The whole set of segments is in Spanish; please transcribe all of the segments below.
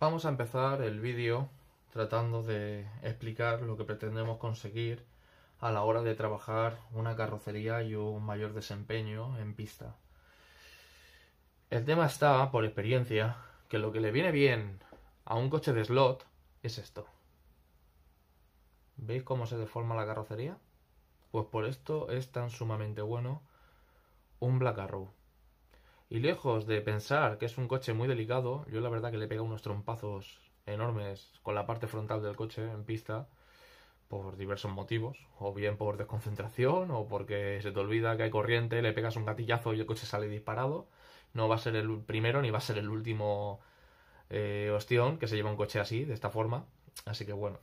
Vamos a empezar el vídeo tratando de explicar lo que pretendemos conseguir a la hora de trabajar una carrocería y un mayor desempeño en pista. El tema está, por experiencia, que lo que le viene bien a un coche de slot es esto. ¿Veis cómo se deforma la carrocería? Pues por esto es tan sumamente bueno un Black Arrow. Y lejos de pensar que es un coche muy delicado, yo la verdad que le pega unos trompazos enormes con la parte frontal del coche en pista por diversos motivos, o bien por desconcentración, o porque se te olvida que hay corriente, le pegas un gatillazo y el coche sale disparado. No va a ser el primero ni va a ser el último eh, ostión que se lleva un coche así, de esta forma. Así que bueno,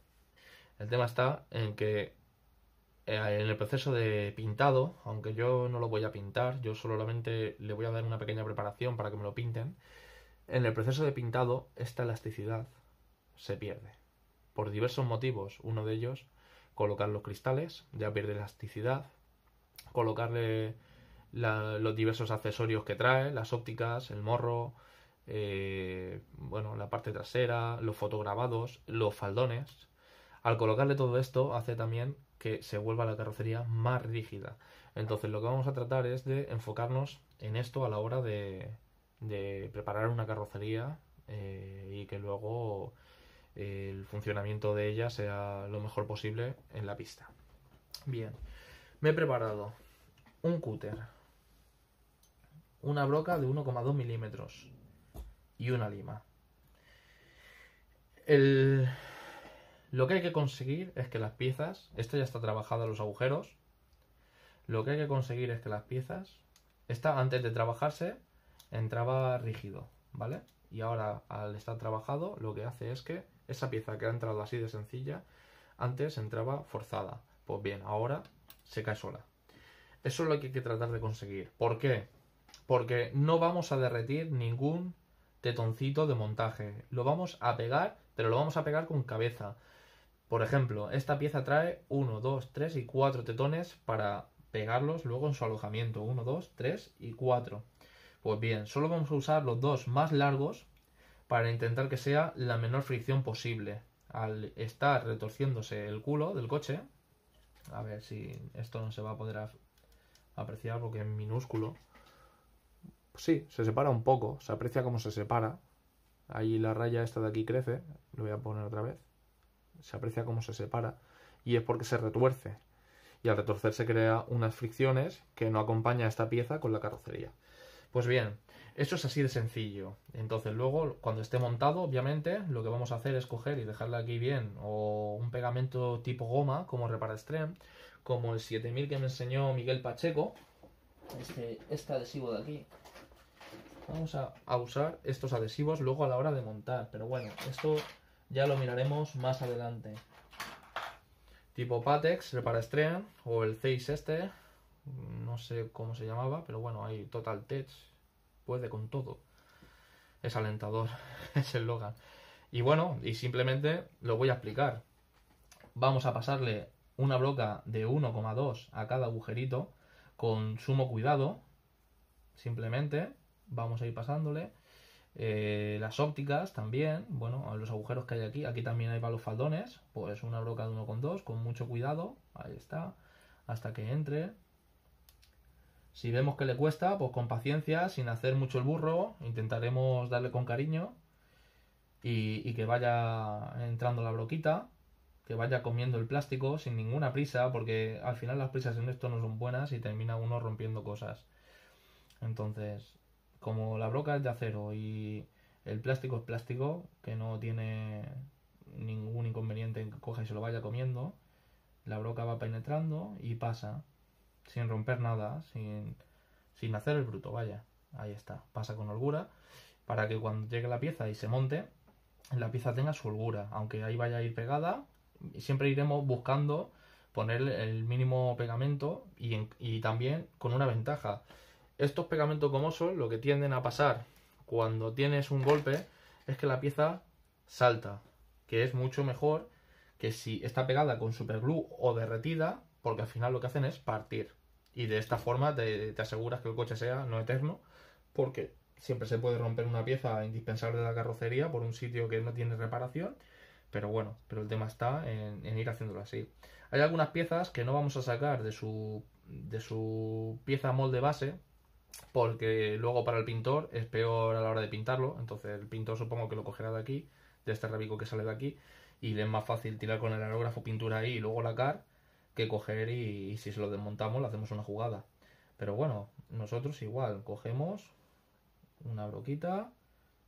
el tema está en que eh, en el proceso de pintado, aunque yo no lo voy a pintar, yo solamente le voy a dar una pequeña preparación para que me lo pinten, en el proceso de pintado esta elasticidad se pierde. Por diversos motivos, uno de ellos, colocar los cristales, ya pierde elasticidad, colocarle los diversos accesorios que trae, las ópticas, el morro, eh, bueno, la parte trasera, los fotograbados, los faldones. Al colocarle todo esto hace también que se vuelva la carrocería más rígida. Entonces lo que vamos a tratar es de enfocarnos en esto a la hora de, preparar una carrocería eh, y que luego eh, el funcionamiento de ella sea lo mejor posible en la pista. Bien, me he preparado un cúter, una broca de 1,2 milímetros y una lima. El, lo que hay que conseguir es que las piezas, esto ya está trabajada los agujeros, lo que hay que conseguir es que las piezas, esta antes de trabajarse entraba rígido, ¿vale? Y ahora al estar trabajado lo que hace es que esa pieza que ha entrado así de sencilla, antes entraba forzada. Pues bien, ahora se cae sola. Eso es lo que hay que tratar de conseguir. ¿Por qué? Porque no vamos a derretir ningún tetoncito de montaje. Lo vamos a pegar, pero lo vamos a pegar con cabeza. Por ejemplo, esta pieza trae 1, 2, 3 y 4 tetones para pegarlos luego en su alojamiento. 1, 2, 3 y 4. Pues bien, solo vamos a usar los dos más largos para intentar que sea la menor fricción posible. Al estar retorciéndose el culo del coche, a ver si esto no se va a poder apreciar porque es minúsculo. sí, se separa un poco, se aprecia cómo se separa. Ahí la raya esta de aquí crece, lo voy a poner otra vez se aprecia cómo se separa, y es porque se retuerce. Y al retorcer se crea unas fricciones que no acompaña a esta pieza con la carrocería. Pues bien, esto es así de sencillo. Entonces luego, cuando esté montado, obviamente, lo que vamos a hacer es coger y dejarla aquí bien, o un pegamento tipo goma, como Extreme, como el 7000 que me enseñó Miguel Pacheco, este, este, adhesivo de aquí. Vamos a, a usar estos adhesivos luego a la hora de montar, pero bueno, esto ya lo miraremos más adelante. Tipo Patex, el Reparastrean, o el 6 este, no sé cómo se llamaba, pero bueno, hay Total Tech, puede con todo. Es alentador, es el Logan. Y bueno, y simplemente lo voy a explicar. Vamos a pasarle una broca de 1,2 a cada agujerito con sumo cuidado. Simplemente vamos a ir pasándole eh, las ópticas también, bueno, los agujeros que hay aquí, aquí también hay para los faldones, pues una broca de 1,2 con mucho cuidado, ahí está, hasta que entre. Si vemos que le cuesta, pues con paciencia, sin hacer mucho el burro, intentaremos darle con cariño y, y que vaya entrando la broquita, que vaya comiendo el plástico sin ninguna prisa, porque al final las prisas en esto no son buenas y termina uno rompiendo cosas. Entonces, como la broca es de acero y el plástico es plástico, que no tiene ningún inconveniente en que coja y se lo vaya comiendo, la broca va penetrando y pasa, sin romper nada, sin, hacer el bruto, vaya, ahí está, pasa con holgura, para que cuando llegue la pieza y se monte, la pieza tenga su holgura, aunque ahí vaya a ir pegada, siempre iremos buscando poner el mínimo pegamento y también con una ventaja, estos pegamentos gomosos lo que tienden a pasar cuando tienes un golpe es que la pieza salta, que es mucho mejor que si está pegada con superglue o derretida, porque al final lo que hacen es partir. Y de esta forma te, aseguras que el coche sea no eterno, porque siempre se puede romper una pieza indispensable de la carrocería por un sitio que no tiene reparación, pero bueno, pero el tema está en, ir haciéndolo así. Hay algunas piezas que no vamos a sacar de de su pieza molde base, porque luego para el pintor es peor a la hora de pintarlo, entonces el pintor supongo que lo cogerá de aquí, de este rabico que sale de aquí, y le es más fácil tirar con el aerógrafo pintura ahí y luego lacar que coger y, si se lo desmontamos le hacemos una jugada. Pero bueno, nosotros igual, cogemos una broquita,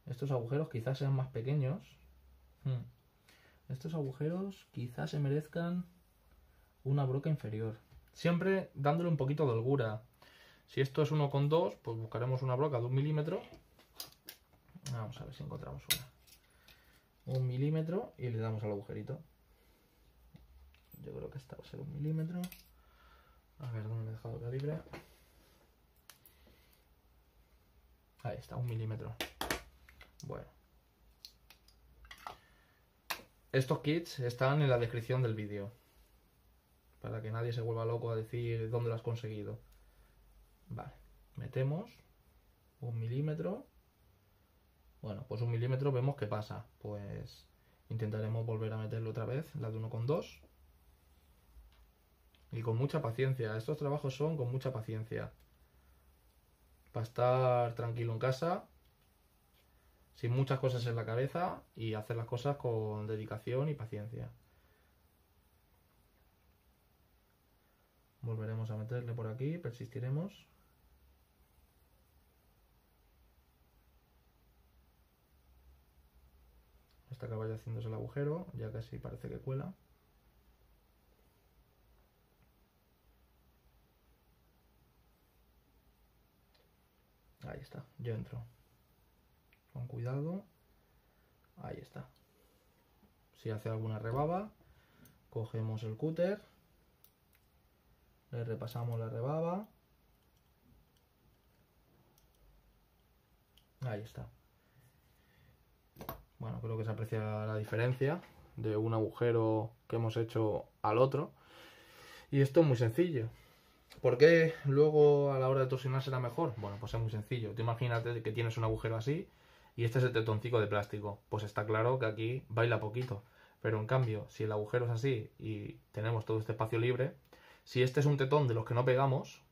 estos agujeros quizás sean más pequeños, hmm, estos agujeros quizás se merezcan una broca inferior, siempre dándole un poquito de holgura, si esto es 1,2, pues buscaremos una broca de un milímetro. Vamos a ver si encontramos una. Un milímetro y le damos al agujerito. Yo creo que esta va a ser un milímetro. A ver, ¿dónde me he dejado el calibre? Ahí está, un milímetro. Bueno. Estos kits están en la descripción del vídeo. Para que nadie se vuelva loco a decir dónde lo has conseguido. Vale, metemos un milímetro. Bueno, pues un milímetro vemos qué pasa. Pues intentaremos volver a meterlo otra vez, la de 1,2. Y con mucha paciencia. Estos trabajos son con mucha paciencia. Para estar tranquilo en casa, sin muchas cosas en la cabeza y hacer las cosas con dedicación y paciencia. Volveremos a meterle por aquí, persistiremos. Hasta que vaya haciéndose el agujero, ya casi parece que cuela. Ahí está, yo entro. Con cuidado. Ahí está. Si hace alguna rebaba, cogemos el cúter, le repasamos la rebaba. Ahí está. Bueno, creo que se aprecia la diferencia de un agujero que hemos hecho al otro. Y esto es muy sencillo. ¿Por qué luego a la hora de torsionar será mejor? Bueno, pues es muy sencillo. Tú imagínate que tienes un agujero así y este es el tetoncico de plástico. Pues está claro que aquí baila poquito. Pero en cambio, si el agujero es así y tenemos todo este espacio libre, si este es un tetón de los que no pegamos,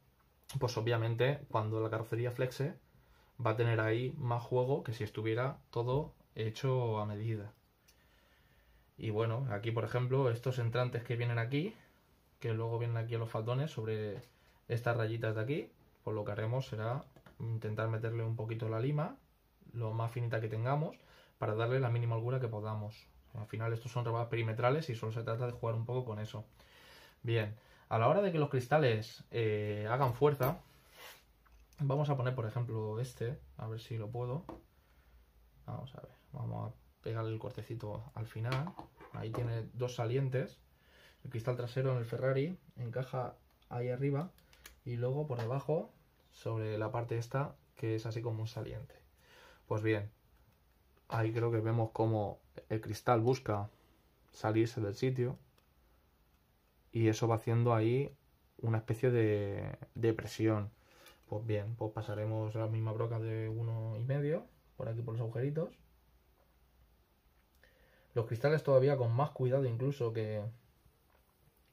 pues obviamente cuando la carrocería flexe va a tener ahí más juego que si estuviera todo hecho a medida. Y bueno, aquí por ejemplo, estos entrantes que vienen aquí, que luego vienen aquí a los faldones sobre estas rayitas de aquí, pues lo que haremos será intentar meterle un poquito la lima, lo más finita que tengamos, para darle la mínima holgura que podamos. Al final estos son rebajas perimetrales y solo se trata de jugar un poco con eso. Bien, a la hora de que los cristales eh, hagan fuerza, vamos a poner por ejemplo este, a ver si lo puedo. Vamos a ver. Vamos a pegar el cortecito al final. Ahí tiene dos salientes. El cristal trasero en el Ferrari encaja ahí arriba y luego por debajo sobre la parte esta que es así como un saliente. Pues bien, ahí creo que vemos cómo el cristal busca salirse del sitio y eso va haciendo ahí una especie de, de presión. Pues bien, pues pasaremos la misma broca de uno y medio por aquí por los agujeritos los cristales todavía con más cuidado incluso que,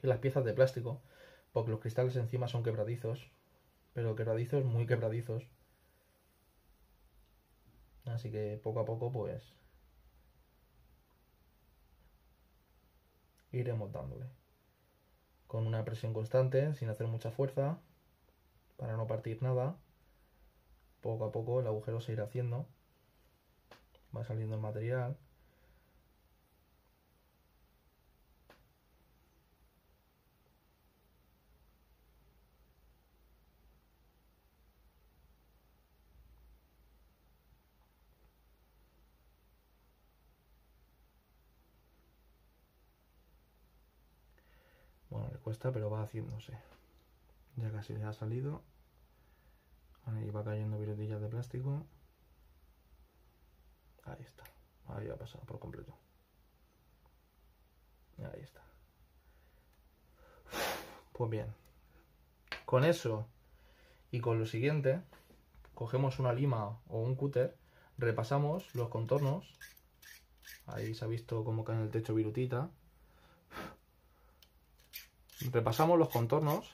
las piezas de plástico, porque los cristales encima son quebradizos, pero quebradizos muy quebradizos. Así que poco a poco pues iremos dándole. Con una presión constante, sin hacer mucha fuerza, para no partir nada. Poco a poco el agujero se irá haciendo. Va saliendo el material. cuesta, pero va haciéndose. Ya casi le ha salido. Ahí va cayendo virutillas de plástico. Ahí está. Ahí ha pasado por completo. Ahí está. Pues bien. Con eso y con lo siguiente, cogemos una lima o un cúter, repasamos los contornos. Ahí se ha visto cómo cae en el techo virutita repasamos los contornos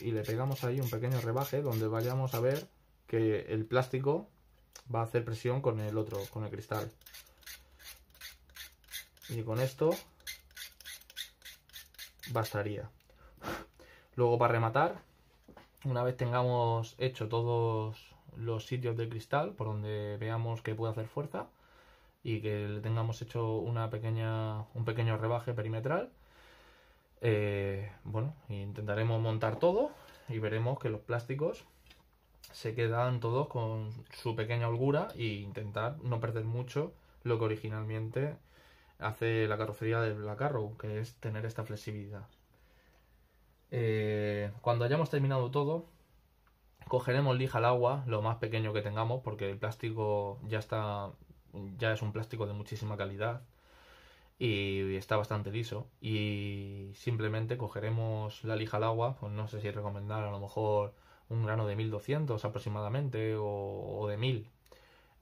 y le pegamos ahí un pequeño rebaje donde vayamos a ver que el plástico va a hacer presión con el otro, con el cristal. Y con esto bastaría. Luego para rematar, una vez tengamos hecho todos los sitios del cristal por donde veamos que puede hacer fuerza y que le tengamos hecho una pequeña, un pequeño rebaje perimetral, eh, bueno, intentaremos montar todo y veremos que los plásticos se quedan todos con su pequeña holgura e intentar no perder mucho lo que originalmente hace la carrocería de la carro que es tener esta flexibilidad. Eh, cuando hayamos terminado todo, cogeremos lija al agua, lo más pequeño que tengamos, porque el plástico ya está, ya es un plástico de muchísima calidad y está bastante liso y simplemente cogeremos la lija al agua, pues no sé si recomendar a lo mejor un grano de 1200 aproximadamente o, de 1000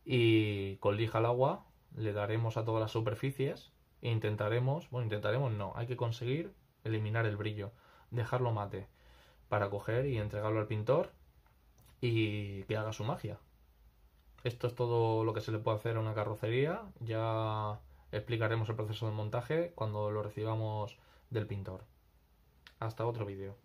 y con lija al agua le daremos a todas las superficies e intentaremos, bueno intentaremos no, hay que conseguir eliminar el brillo, dejarlo mate para coger y entregarlo al pintor y que haga su magia. Esto es todo lo que se le puede hacer a una carrocería, ya Explicaremos el proceso de montaje cuando lo recibamos del pintor. Hasta otro vídeo.